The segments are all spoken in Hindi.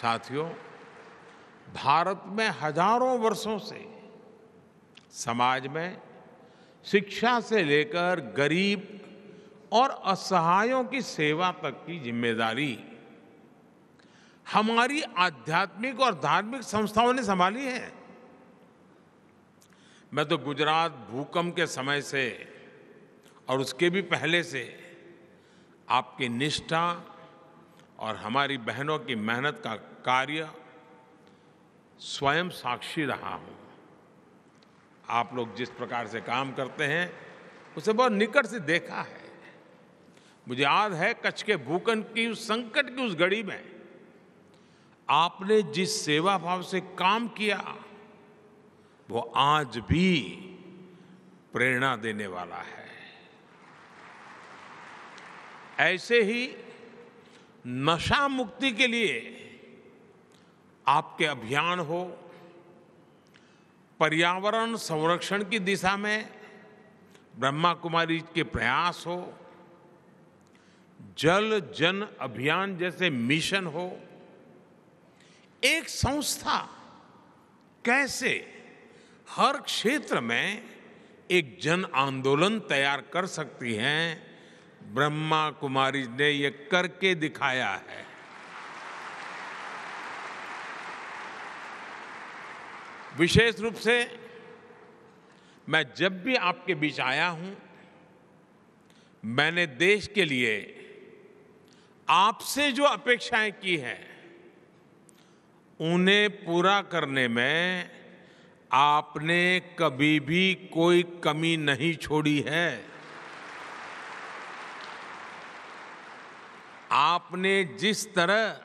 साथियों भारत में हजारों वर्षों से समाज में शिक्षा से लेकर गरीब और असहायों की सेवा तक की जिम्मेदारी हमारी आध्यात्मिक और धार्मिक संस्थाओं ने संभाली है मैं तो गुजरात भूकंप के समय से और उसके भी पहले से आपकी निष्ठा और हमारी बहनों की मेहनत का कार्य स्वयं साक्षी रहा हूँ आप लोग जिस प्रकार से काम करते हैं उसे बहुत निकट से देखा है मुझे याद है कच्छ के भूकंप की उस संकट की उस घड़ी में आपने जिस सेवा भाव से काम किया वो आज भी प्रेरणा देने वाला है ऐसे ही नशा मुक्ति के लिए आपके अभियान हो पर्यावरण संरक्षण की दिशा में ब्रह्मा कुमारी के प्रयास हो जल जन अभियान जैसे मिशन हो एक संस्था कैसे हर क्षेत्र में एक जन आंदोलन तैयार कर सकती है ब्रह्मा कुमारी ने ये करके दिखाया है विशेष रूप से मैं जब भी आपके बीच आया हूं मैंने देश के लिए आपसे जो अपेक्षाएं की हैं उन्हें पूरा करने में आपने कभी भी कोई कमी नहीं छोड़ी है आपने जिस तरह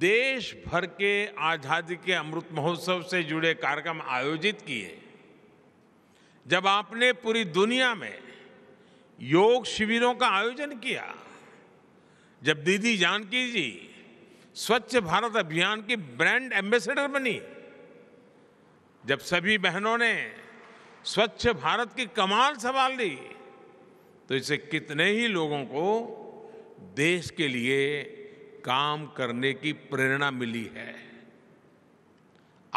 देश भर के आज़ादी के अमृत महोत्सव से जुड़े कार्यक्रम आयोजित किए जब आपने पूरी दुनिया में योग शिविरों का आयोजन किया जब दीदी जानकी जी स्वच्छ भारत अभियान की ब्रांड एम्बेसडर बनी जब सभी बहनों ने स्वच्छ भारत की कमाल संभाल ली तो इसे कितने ही लोगों को देश के लिए काम करने की प्रेरणा मिली है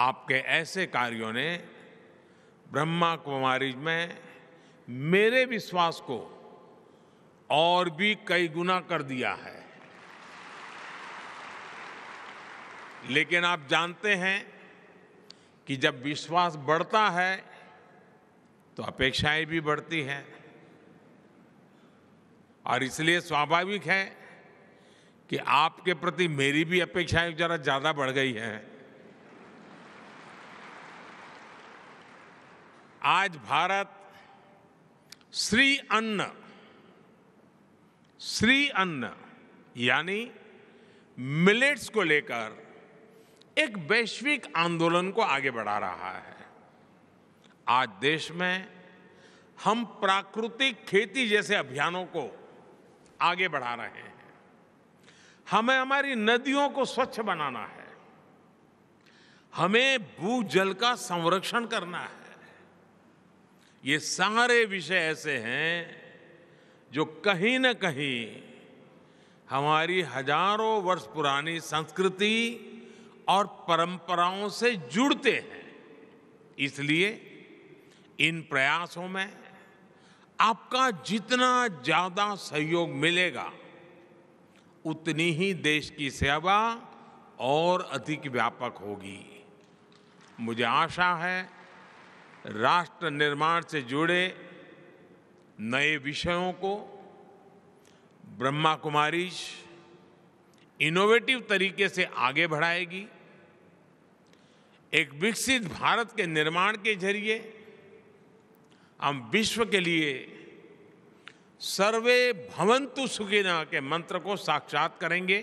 आपके ऐसे कार्यों ने ब्रह्मा कुमारी में मेरे विश्वास को और भी कई गुना कर दिया है लेकिन आप जानते हैं कि जब विश्वास बढ़ता है तो अपेक्षाएं भी बढ़ती हैं और इसलिए स्वाभाविक है कि आपके प्रति मेरी भी अपेक्षाएं जरा ज़्यादा बढ़ गई हैं आज भारत श्री अन्न श्री अन्न यानी मिलेट्स को लेकर एक वैश्विक आंदोलन को आगे बढ़ा रहा है आज देश में हम प्राकृतिक खेती जैसे अभियानों को आगे बढ़ा रहे हैं हमें हमारी नदियों को स्वच्छ बनाना है हमें भू जल का संरक्षण करना है ये सारे विषय ऐसे हैं जो कहीं न कहीं हमारी हजारों वर्ष पुरानी संस्कृति और परंपराओं से जुड़ते हैं इसलिए इन प्रयासों में आपका जितना ज्यादा सहयोग मिलेगा उतनी ही देश की सेवा और अधिक व्यापक होगी मुझे आशा है राष्ट्र निर्माण से जुड़े नए विषयों को ब्रह्मा कुमारी इनोवेटिव तरीके से आगे बढ़ाएगी एक विकसित भारत के निर्माण के जरिए हम विश्व के लिए सर्वे भवंतु सुखिना के मंत्र को साक्षात करेंगे